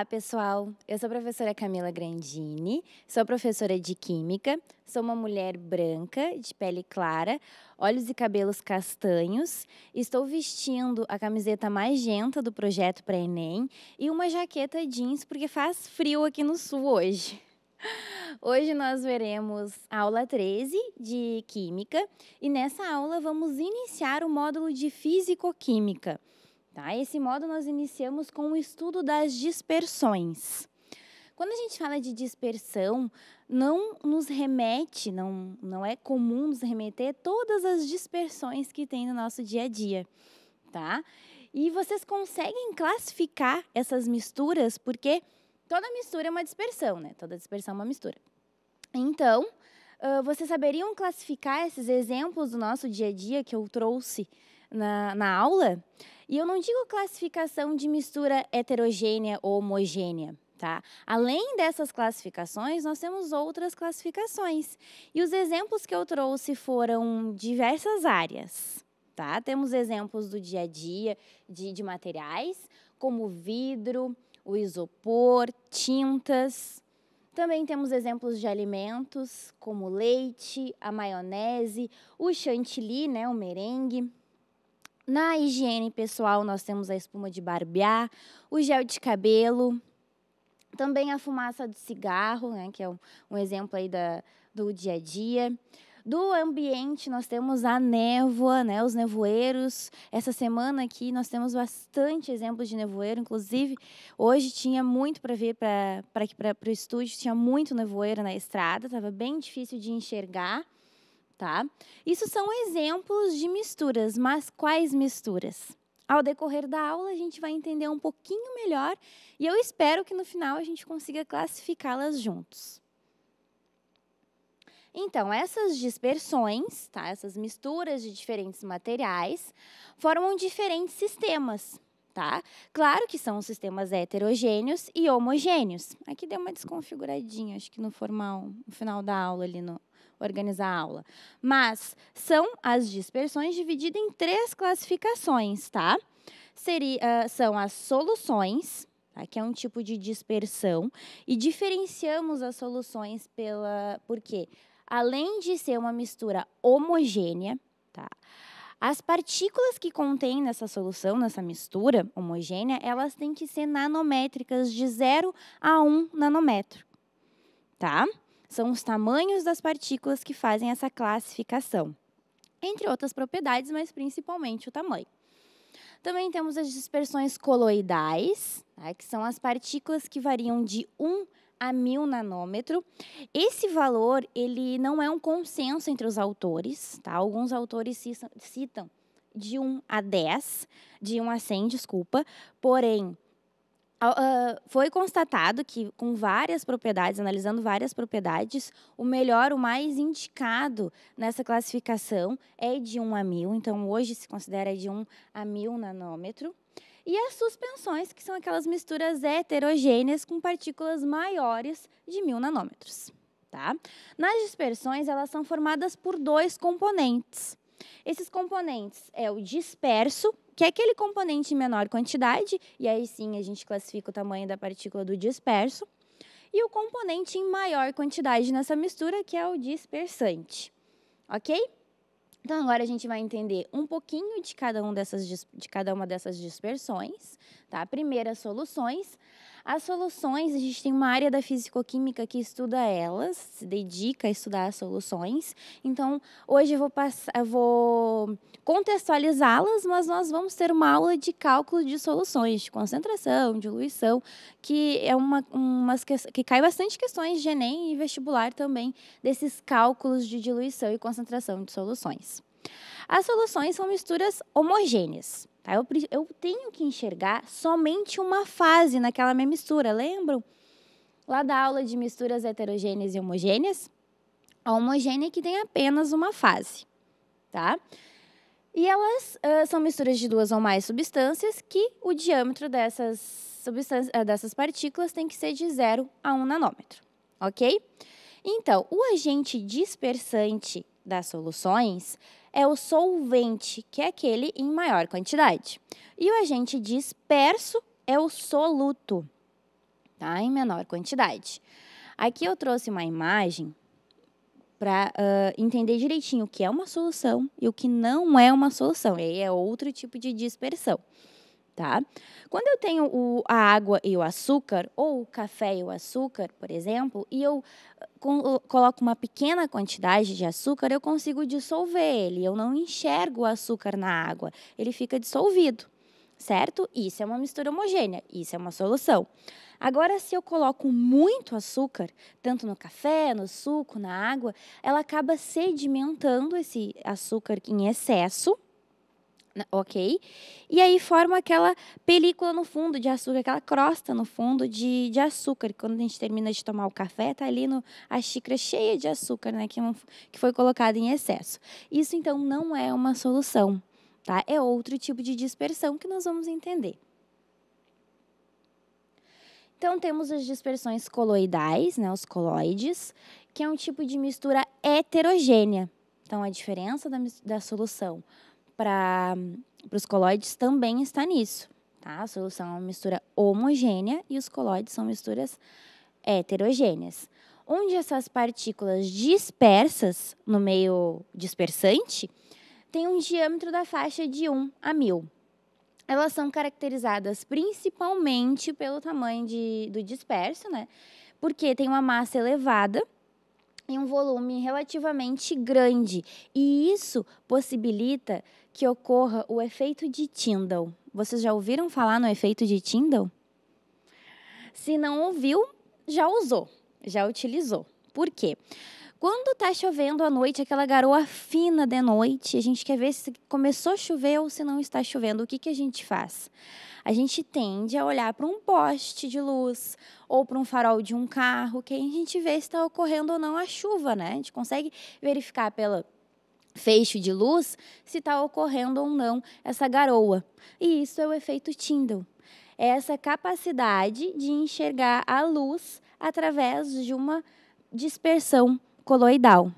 Olá, pessoal. Eu sou a professora Camila Grandini, sou professora de Química, sou uma mulher branca, de pele clara, olhos e cabelos castanhos. Estou vestindo a camiseta magenta do projeto para ENEM e uma jaqueta jeans porque faz frio aqui no sul hoje. Hoje nós veremos a aula 13 de Química e nessa aula vamos iniciar o módulo de Físico-Química. Tá? Esse modo nós iniciamos com o estudo das dispersões. Quando a gente fala de dispersão, não nos remete, não, não é comum nos remeter todas as dispersões que tem no nosso dia a dia, tá? E vocês conseguem classificar essas misturas, porque toda mistura é uma dispersão, né? Toda dispersão é uma mistura. Então, uh, vocês saberiam classificar esses exemplos do nosso dia a dia que eu trouxe na, na aula. E eu não digo classificação de mistura heterogênea ou homogênea. Tá? Além dessas classificações, nós temos outras classificações. E os exemplos que eu trouxe foram diversas áreas. Tá? Temos exemplos do dia a dia de, de materiais, como vidro, o isopor, tintas. Também temos exemplos de alimentos, como leite, a maionese, o chantilly, né, o merengue. Na higiene pessoal, nós temos a espuma de barbear, o gel de cabelo, também a fumaça do cigarro, né, que é um, um exemplo aí da, do dia a dia. Do ambiente, nós temos a névoa, né, os nevoeiros. Essa semana aqui nós temos bastante exemplos de nevoeiro, inclusive hoje tinha muito para ver para o estúdio, tinha muito nevoeiro na estrada, estava bem difícil de enxergar tá? Isso são exemplos de misturas, mas quais misturas? Ao decorrer da aula, a gente vai entender um pouquinho melhor e eu espero que no final a gente consiga classificá-las juntos. Então, essas dispersões, tá? essas misturas de diferentes materiais, formam diferentes sistemas. Tá? Claro que são sistemas heterogêneos e homogêneos. Aqui deu uma desconfiguradinha, acho que no formal, no final da aula ali no, organizar a aula. Mas são as dispersões divididas em três classificações, tá? Seria, ah, são as soluções, tá? que é um tipo de dispersão, e diferenciamos as soluções pela, porque além de ser uma mistura homogênea, tá? As partículas que contém nessa solução, nessa mistura homogênea, elas têm que ser nanométricas de 0 a 1 nanômetro. Tá? São os tamanhos das partículas que fazem essa classificação, entre outras propriedades, mas principalmente o tamanho. Também temos as dispersões coloidais, né, que são as partículas que variam de 1 a 1000 nanômetro. Esse valor ele não é um consenso entre os autores. Tá? Alguns autores citam de 1 a 10, de 1 a 100, desculpa. Porém, Uh, foi constatado que, com várias propriedades, analisando várias propriedades, o melhor, o mais indicado nessa classificação é de 1 a 1000. Então, hoje se considera de 1 a 1000 nanômetro. E as suspensões, que são aquelas misturas heterogêneas com partículas maiores de 1000 nanômetros. Tá? Nas dispersões, elas são formadas por dois componentes. Esses componentes é o disperso que é aquele componente em menor quantidade, e aí sim a gente classifica o tamanho da partícula do disperso, e o componente em maior quantidade nessa mistura, que é o dispersante. Ok? Então agora a gente vai entender um pouquinho de cada, um dessas, de cada uma dessas dispersões, tá? Primeiras soluções. As soluções, a gente tem uma área da fisicoquímica que estuda elas, se dedica a estudar as soluções. Então, hoje eu vou, passar, eu vou contextualizá-las, mas nós vamos ter uma aula de cálculo de soluções, de concentração, diluição, que é uma, umas que, que cai bastante questões de Enem e vestibular também desses cálculos de diluição e concentração de soluções. As soluções são misturas homogêneas. Tá? Eu, eu tenho que enxergar somente uma fase naquela minha mistura. Lembram? Lá da aula de misturas heterogêneas e homogêneas, a homogênea é que tem apenas uma fase, tá? E elas uh, são misturas de duas ou mais substâncias que o diâmetro dessas, substâncias, uh, eh, dessas partículas tem que ser de 0 a 1 um nanômetro, ok? Então, o agente dispersante das soluções é o solvente, que é aquele em maior quantidade. E o agente disperso é o soluto, tá? em menor quantidade. Aqui eu trouxe uma imagem para uh, entender direitinho o que é uma solução e o que não é uma solução. E aí é outro tipo de dispersão tá? Quando eu tenho o, a água e o açúcar, ou o café e o açúcar, por exemplo, e eh, eu coloco uma pequena quantidade de açúcar, eu consigo dissolver ele, eu não enxergo o açúcar na água, ele fica dissolvido, certo? Isso é uma mistura homogênea, isso é uma solução. Agora, se eu coloco muito açúcar, tanto no café, no suco, na água, ela acaba sedimentando esse açúcar em excesso, né, ok? E aí forma aquela película no fundo de açúcar, aquela crosta no fundo de, de açúcar. Quando a gente termina de tomar o café, tá ali no, a xícara cheia de açúcar, né? Que, não, é que foi colocada em excesso. Isso, então, não é uma solução, tá? É outro tipo de dispersão que nós vamos entender. Então, temos as dispersões coloidais, né, os coloides, que é um tipo de mistura heterogênea. Então, a diferença da, da solução para os colóides também está nisso. Tá? A solução é uma mistura homogênea e os colóides são misturas heterogêneas. Onde essas partículas dispersas no meio dispersante têm um diâmetro da faixa de 1 a 1000. Elas são caracterizadas principalmente pelo tamanho de, do disperso, né? porque tem uma massa elevada e um volume relativamente grande. E isso possibilita que ocorra o efeito de Tyndall. Vocês já ouviram falar no efeito de Tyndall? Se não ouviu, já usou, já utilizou. Por quê? Quando está chovendo à noite, aquela garoa fina de noite, a gente quer ver se começou a chover ou se não está chovendo. O que, que a gente faz? A gente tende a olhar para um poste de luz ou para um farol de um carro, que aí a gente vê se está ocorrendo ou não a chuva, né? A gente consegue verificar pela feixe de luz se está ocorrendo ou não essa garoa. E isso é o efeito Tyndall. É essa capacidade de enxergar a luz através de uma dispersão coloidal.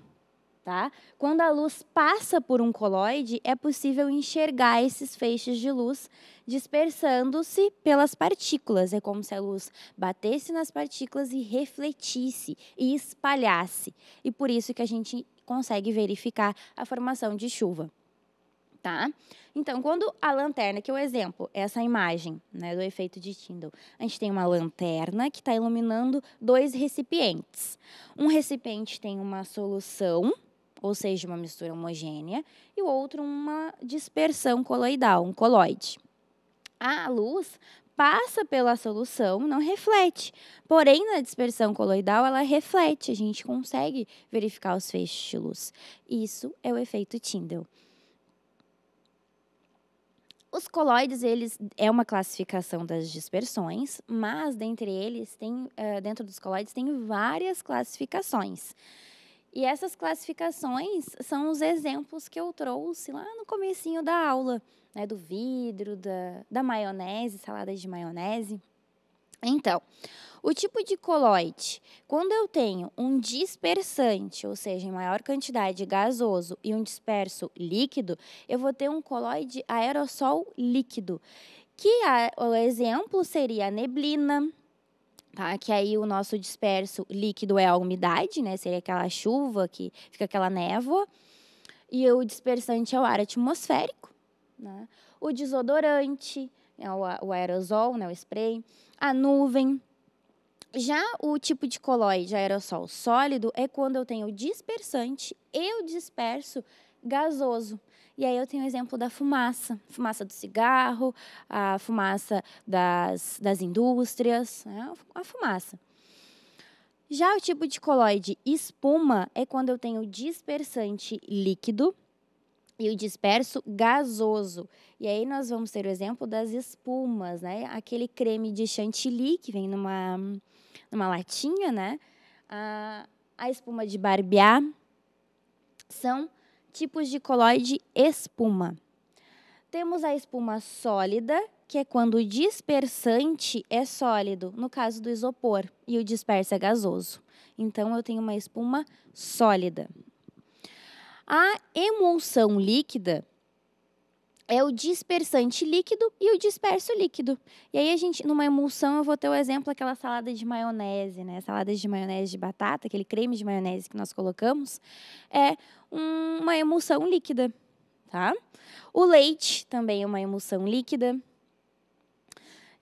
Tá? Quando a luz passa por um coloide, é possível enxergar esses feixes de luz dispersando-se pelas partículas. É como se a luz batesse nas partículas e refletisse e espalhasse. E por isso que a gente consegue verificar a formação de chuva. Tá? Então, quando a lanterna, que é o exemplo, é essa imagem né, do efeito de Tyndall, a gente tem uma lanterna que está iluminando dois recipientes. Um recipiente tem uma solução ou seja, uma mistura homogênea, e o outro uma dispersão coloidal, um coloide. A luz passa pela solução, não reflete. Porém, na dispersão coloidal, ela reflete, a gente consegue verificar os feixes de luz. Isso é o efeito Tyndall. Os coloides, eles é uma classificação das dispersões, mas dentre eles tem, eh, dentro dos coloides tem várias classificações. E essas classificações são os exemplos que eu trouxe lá no comecinho da aula, né, do vidro, da, da maionese, salada de maionese. Então, o tipo de coloide, quando eu tenho um dispersante, ou seja, em maior quantidade gasoso e um disperso líquido, eu vou ter um coloide aerossol líquido, que a, o exemplo seria a neblina, tá? Que aí o nosso disperso líquido é a umidade, né? Seria aquela chuva que fica aquela névoa. E o dispersante é o ar atmosférico, né? O desodorante, é o aerosol, né? O spray, a nuvem. Já o tipo de colóide aerossol sólido é quando eu tenho dispersante e o disperso gasoso. E aí eu tenho o exemplo da fumaça, fumaça do cigarro, a fumaça das, das indústrias, né? a fumaça. Já o tipo de coloide espuma é quando eu tenho dispersante líquido e o disperso gasoso. E aí nós vamos ter o exemplo das espumas, né? Aquele creme de chantilly que vem numa, numa latinha, né? A, a espuma de barbear são tipos de coloide espuma. Temos a espuma sólida, que é quando o dispersante é sólido, no caso do isopor, e o disperso é gasoso. Então, eu tenho uma espuma sólida. A emulsão líquida é o dispersante líquido e o disperso líquido. E aí a gente, numa emulsão, eu vou ter o exemplo aquela salada de maionese, né? Saladas de maionese de batata, aquele creme de maionese que nós colocamos, é um, uma emulsão líquida, tá? O leite também é uma emulsão líquida.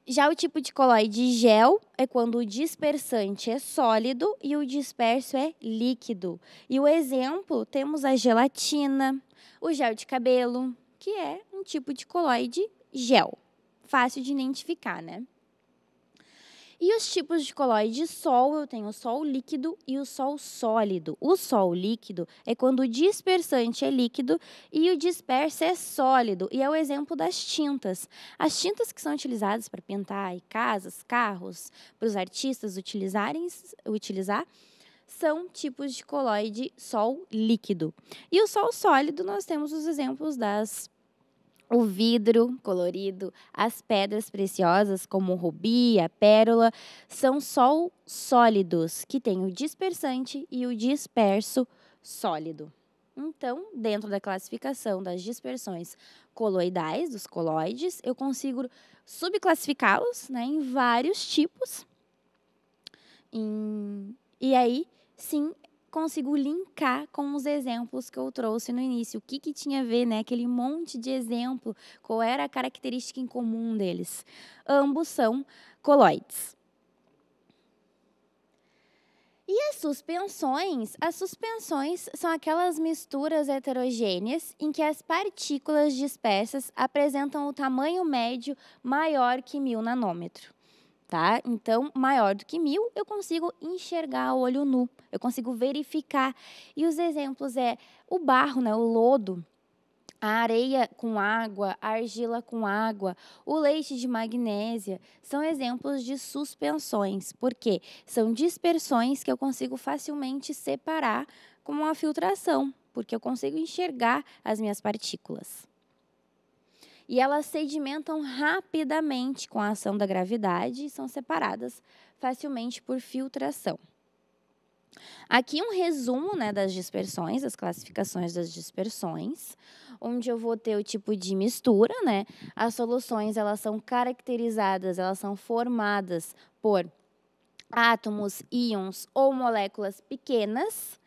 Já o tipo de coloide gel é quando o dispersante é sólido e o disperso é líquido. E o exemplo, temos a gelatina, o gel de cabelo, que é um tipo de coloide gel. Fácil de identificar, né? E os tipos de coloide sol, eu tenho o sol líquido e o sol sólido. O sol líquido é quando o dispersante é líquido e o dispersa é sólido, e é o exemplo das tintas. As tintas que são utilizadas para pintar casas, carros, para os artistas utilizarem, utilizar, são tipos de coloide sol líquido. E o sol sólido, nós temos os exemplos das o vidro colorido, as pedras preciosas como o rubi, a pérola, são só sólidos, que tem o dispersante e o disperso sólido. Então, dentro da classificação das dispersões coloidais, dos coloides, eu consigo subclassificá-los né, em vários tipos. Em... E aí, sim, consigo linkar com os exemplos que eu trouxe no início. O que, que tinha a ver, né? Aquele monte de exemplo, qual era a característica em comum deles. Ambos são coloides. E as suspensões? As suspensões são aquelas misturas heterogêneas em que as partículas dispersas apresentam o tamanho médio maior que mil nanômetro tá? Então, maior do que mil, eu consigo enxergar a olho nu, eu consigo verificar. E os exemplos é o barro, né, o lodo, a areia com água, a argila com água, o leite de magnésia, são exemplos de suspensões, porque são dispersões que eu consigo facilmente separar com uma filtração, porque eu consigo enxergar as minhas partículas e elas sedimentam rapidamente com a ação da gravidade e são separadas facilmente por filtração. Aqui um resumo né, das dispersões, das classificações das dispersões, onde eu vou ter o tipo de mistura, né? As soluções elas são caracterizadas, elas são formadas por átomos, íons ou moléculas pequenas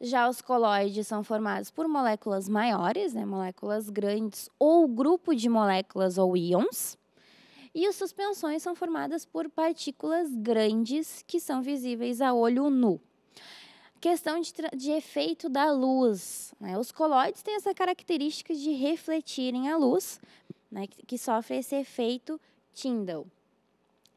já os colóides são formados por moléculas maiores, né, moléculas grandes ou grupo de moléculas ou íons. E as suspensões são formadas por partículas grandes que são visíveis a olho nu. Questão de, de efeito da luz. Né? Os colóides têm essa característica de refletirem a luz, né, que, que sofre esse efeito Tyndall.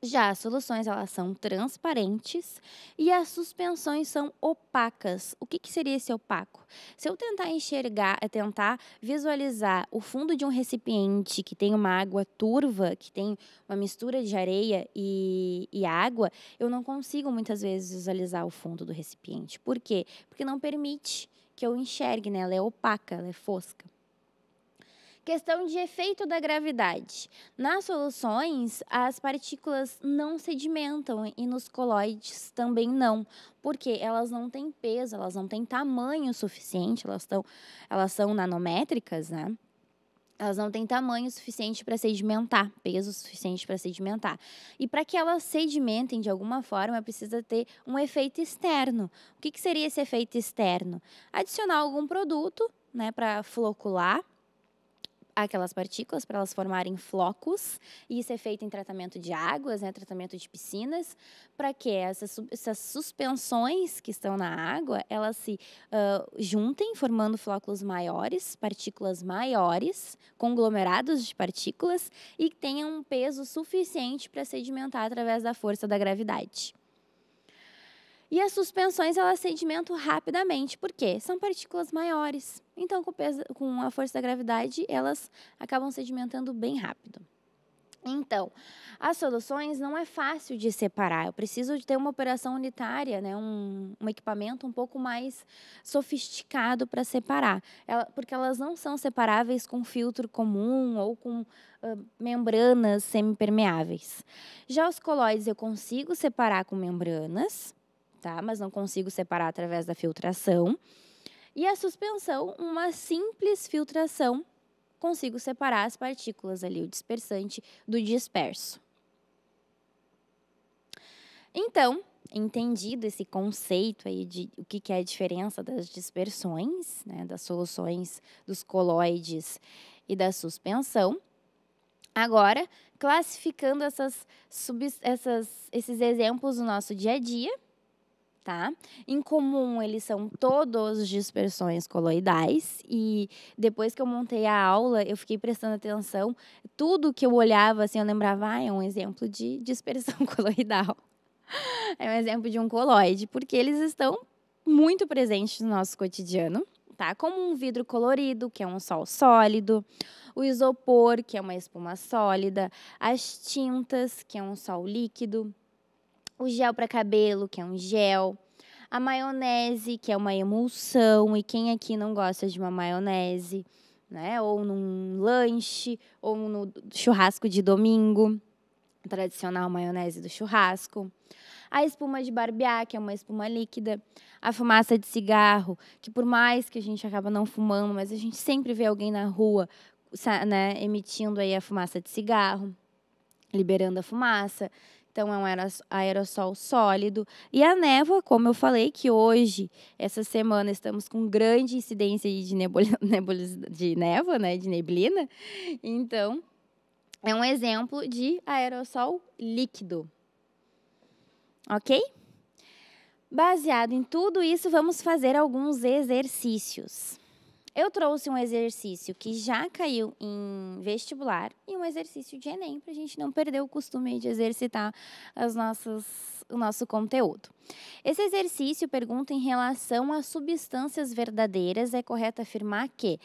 Já as soluções elas são transparentes e as suspensões são opacas. O que, que seria esse opaco? Se eu tentar enxergar, eh, tentar visualizar o fundo de um recipiente que tem uma água turva, que tem uma mistura de areia e, e água, eu não consigo muitas vezes visualizar o fundo do recipiente. Por quê? Porque não permite que eu enxergue, né? Ela é opaca, ela é fosca. Questão de efeito da gravidade. Nas soluções, as partículas não sedimentam e nos coloides também não, porque elas não têm peso, elas não têm tamanho suficiente, elas, tão, elas são nanométricas, né? elas não têm tamanho suficiente para sedimentar, peso suficiente para sedimentar. E para que elas sedimentem de alguma forma, precisa ter um efeito externo. O que, que seria esse efeito externo? Adicionar algum produto né, para flocular aquelas partículas para elas formarem flocos, e isso é feito em tratamento de águas, né, tratamento de piscinas, para que essas, essas, suspensões que estão na água, elas se uh, juntem, formando flóculos maiores, partículas maiores, conglomerados de partículas, e tenham um peso suficiente para sedimentar através da força da gravidade. E as suspensões elas sedimentam rapidamente, porque são partículas maiores. Então, com, peso, com a força da gravidade, elas acabam sedimentando bem rápido. Então, as soluções não é fácil de separar. Eu preciso de ter uma operação unitária, né? um, um equipamento um pouco mais sofisticado para separar, Ela, porque elas não são separáveis com filtro comum ou com uh, membranas semipermeáveis. Já os colóides eu consigo separar com membranas, tá? Mas não consigo separar através da filtração. E a suspensão, uma simples filtração, consigo separar as partículas ali, o dispersante do disperso. Então, entendido esse conceito aí de o que, é a diferença das dispersões, né, das soluções dos coloides e da suspensão, agora classificando essas, essas, esses exemplos do nosso dia a dia, tá? Em comum, eles são todos dispersões coloidais e depois que eu montei a aula, eu fiquei prestando atenção, tudo que eu olhava assim, eu lembrava, ah, é um exemplo de dispersão coloidal. É um exemplo de um coloide, porque eles estão muito presentes no nosso cotidiano, tá? Como um vidro colorido, que é um sol sólido, o isopor, que é uma espuma sólida, as tintas, que é um sol líquido, o gel para cabelo, que é um gel, a maionese, que é uma emulsão, e quem aqui não gosta de uma maionese, né? Ou num lanche, ou no churrasco de domingo, tradicional maionese do churrasco. A espuma de barbear, que é uma espuma líquida, a fumaça de cigarro, que por mais que a gente acaba não fumando, mas a gente sempre vê alguém na rua, né, emitindo aí a fumaça de cigarro, liberando a fumaça, então é um aerossol sólido. E a névoa, como eu falei, que hoje, essa semana, estamos com grande incidência de, nebul de névoa, né, de neblina. Então, é um exemplo de aerossol líquido. Ok? Baseado em tudo isso, vamos fazer alguns exercícios. Eu trouxe um exercício que já caiu em vestibular e um exercício de Enem, para a gente não perder o costume de exercitar as nossas o nosso conteúdo. Esse exercício pergunta em relação a substâncias verdadeiras, é correto afirmar que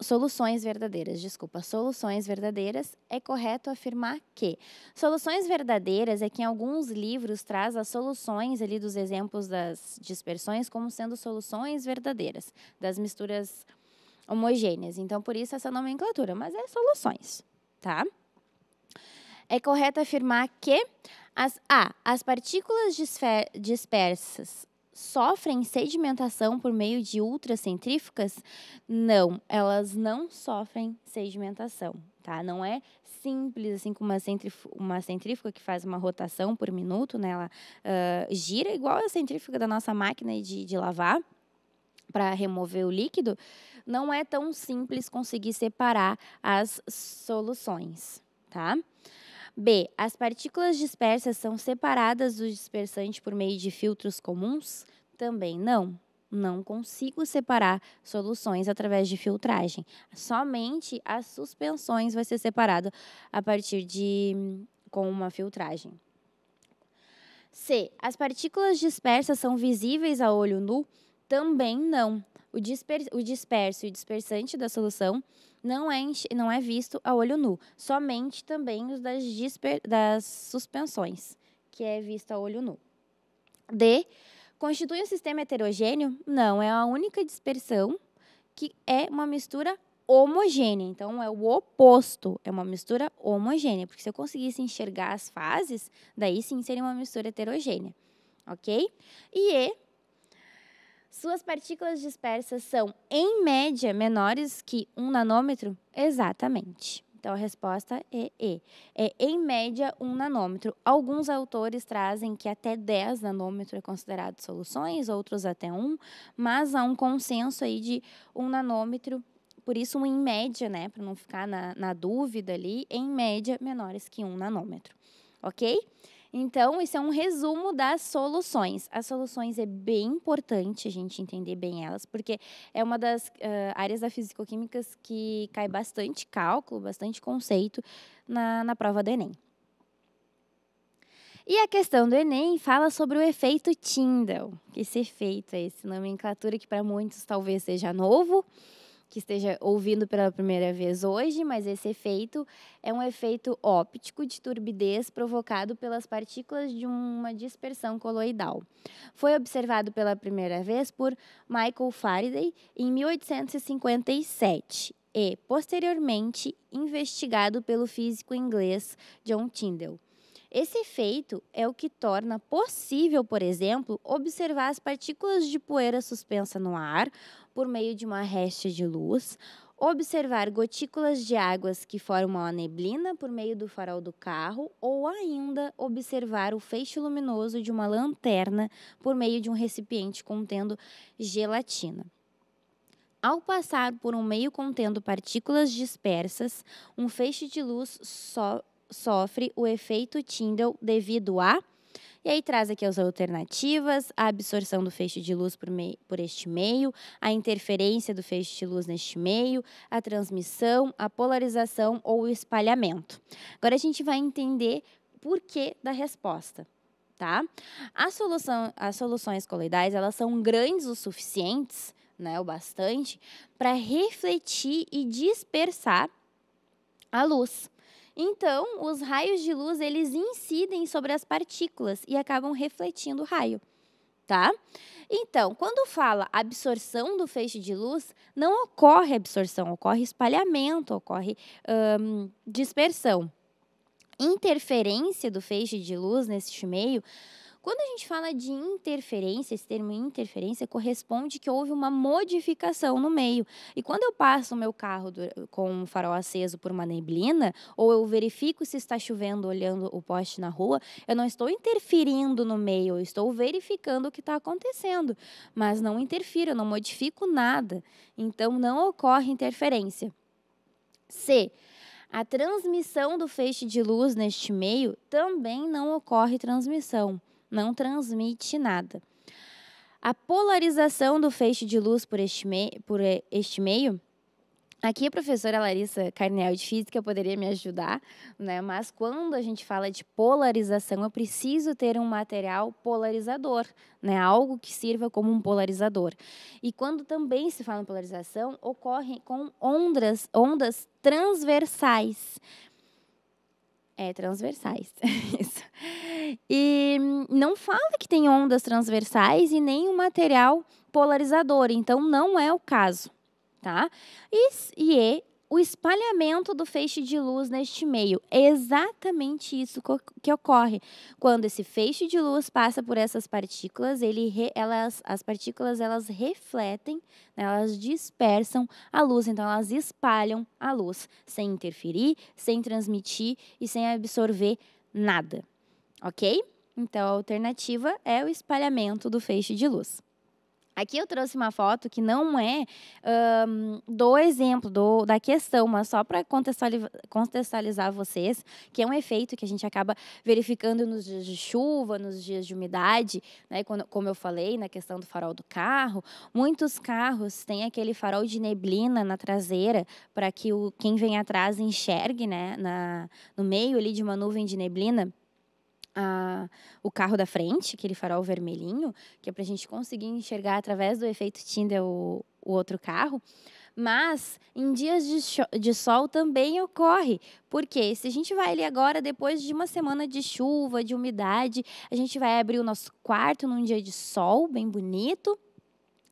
soluções verdadeiras, desculpa, soluções verdadeiras, é correto afirmar que soluções verdadeiras é que em alguns livros traz as soluções ali dos exemplos das dispersões como sendo soluções verdadeiras, das misturas homogêneas. Então por isso essa nomenclatura, mas é soluções, tá? é correto afirmar que as, a, as partículas dispersas sofrem sedimentação por meio de ultracentrífugas? Não, elas não sofrem sedimentação, tá? Não é simples assim como uma, uma centrífuga que faz uma rotação por minuto, né? Ela uh, gira igual a centrífuga da nossa máquina de, de lavar para remover o líquido. Não é tão simples conseguir separar as soluções, tá? B. As partículas dispersas são separadas do dispersante por meio de filtros comuns? Também não. Não consigo separar soluções através de filtragem. Somente as suspensões vai ser separado a partir de com uma filtragem. C. As partículas dispersas são visíveis a olho nu? Também não. O, disper, o disperso e o dispersante da solução não é, não é visto a olho nu, somente também os das, disper, das suspensões, que é visto a olho nu. D. Constitui um sistema heterogêneo? Não, é a única dispersão que é uma mistura homogênea. Então, é o oposto, é uma mistura homogênea. Porque se eu conseguisse enxergar as fases, daí sim seria uma mistura heterogênea. Ok? E E suas partículas dispersas são, em média, menores que 1 nanômetro? Exatamente. Então a resposta é E. É em média 1 nanômetro. Alguns autores trazem que até 10 nanômetros é considerado soluções, outros até 1, mas há um consenso aí de 1 nanômetro. Por isso, um em média, né? Para não ficar na, na dúvida ali, em média menores que 1 nanômetro. Ok? Então, isso é um resumo das soluções. As soluções é bem importante a gente entender bem elas, porque é uma das uh, áreas da fisicoquímica que cai bastante cálculo, bastante conceito na, na prova do Enem. E a questão do Enem fala sobre o efeito Tyndall. Esse efeito, é esse nomenclatura que para muitos talvez seja novo, que esteja ouvindo pela primeira vez hoje, mas esse efeito é um efeito óptico de turbidez provocado pelas partículas de uma dispersão coloidal. Foi observado pela primeira vez por Michael Faraday em 1857 e, posteriormente, investigado pelo físico inglês John Tyndall. Esse efeito é o que torna possível, por exemplo, observar as partículas de poeira suspensa no ar por meio de uma resta de luz, observar gotículas de águas que formam a neblina por meio do farol do carro, ou ainda observar o feixe luminoso de uma lanterna por meio de um recipiente contendo gelatina. Ao passar por um meio contendo partículas dispersas, um feixe de luz so sofre o efeito Tyndall devido a e aí traz aqui as alternativas, a absorção do feixe de luz por, meio, por este meio, a interferência do feixe de luz neste meio, a transmissão, a polarização ou o espalhamento. Agora a gente vai entender por que da resposta. Tá? As, solução, as soluções coloidais elas são grandes o suficientes, né, o bastante, para refletir e dispersar a luz. Então, os raios de luz, eles incidem sobre as partículas e acabam refletindo o raio, tá? Então, quando fala absorção do feixe de luz, não ocorre absorção, ocorre espalhamento, ocorre hum, dispersão. Interferência do feixe de luz neste meio quando a gente fala de interferência, esse termo interferência corresponde que houve uma modificação no meio. E quando eu passo o meu carro do, com o um farol aceso por uma neblina, ou eu verifico se está chovendo olhando o poste na rua, eu não estou interferindo no meio, eu estou verificando o que está acontecendo. Mas não interfiro, eu não modifico nada. Então não ocorre interferência. C. A transmissão do feixe de luz neste meio também não ocorre transmissão não transmite nada. A polarização do feixe de luz por este, por este meio Aqui a professora Larissa Carneal de Física poderia me ajudar, né? mas quando a gente fala de polarização, eu preciso ter um material polarizador, né? algo que sirva como um polarizador. E quando também se fala em polarização, ocorre com ondas, ondas transversais. É, transversais. Isso. E não fala que tem ondas transversais e nem um material polarizador, então não é o caso, tá? E, e é o espalhamento do feixe de luz neste meio. É exatamente isso que ocorre. Quando esse feixe de luz passa por essas partículas, ele, elas, as partículas elas refletem, né, elas dispersam a luz, então elas espalham a luz, sem interferir, sem transmitir e sem absorver nada. Ok? Então a alternativa é o espalhamento do feixe de luz. Aqui eu trouxe uma foto que não é um, do exemplo, do, da questão, mas só para contextualizar, vocês, que é um efeito que a gente acaba verificando nos dias de chuva, nos dias de umidade, né? Quando, como eu falei na questão do farol do carro, muitos carros têm aquele farol de neblina na traseira para que o, quem vem atrás enxergue, né? Na, no meio ali de uma nuvem de neblina a, o carro da frente, aquele farol vermelhinho, que é para a gente conseguir enxergar através do efeito Tinder o, o outro carro. Mas em dias de, de, sol também ocorre, porque se a gente vai ali agora, depois de uma semana de chuva, de umidade, a gente vai abrir o nosso quarto num dia de sol bem bonito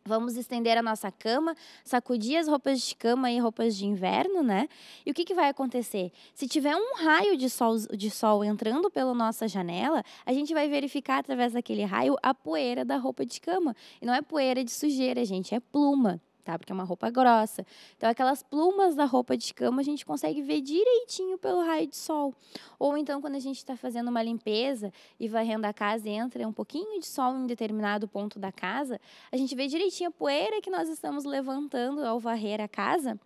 Vamos estender a nossa cama, sacudir as roupas de cama e roupas de inverno, né? E o que, que vai acontecer? Se tiver um raio de sol, de sol entrando pela nossa janela, a gente vai verificar através daquele raio a poeira da roupa de cama. E não é poeira de sujeira, gente, é pluma tá? Porque é uma roupa grossa. Então, aquelas plumas da roupa de cama a gente consegue ver direitinho pelo raio de sol. Ou então, quando a gente está fazendo uma limpeza e varrendo a casa e entra um pouquinho de sol em determinado ponto da casa, a gente vê direitinho a poeira que nós estamos levantando ao varrer a casa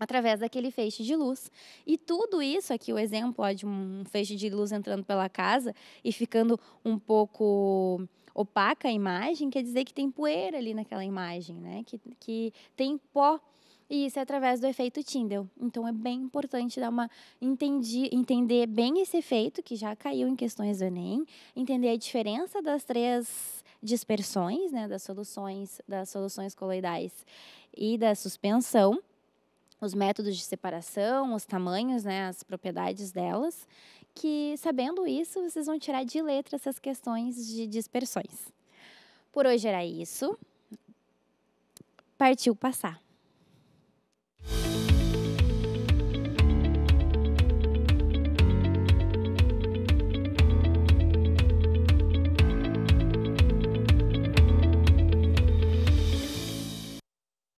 através daquele feixe de luz. E tudo isso, aqui o exemplo ó, de um feixe de luz entrando pela casa e ficando um pouco opaca a imagem, quer dizer que tem poeira ali naquela imagem, né? Que, que tem pó. E isso é através do efeito Tyndall. Então é bem importante dar uma entendi, entender bem esse efeito que já caiu em questões do ENEM, entender a diferença das três dispersões, né, das soluções, das soluções coloidais e da suspensão, os métodos de separação, os tamanhos, né, as propriedades delas que, sabendo isso, vocês vão tirar de letra essas questões de dispersões. Por hoje era isso. Partiu passar.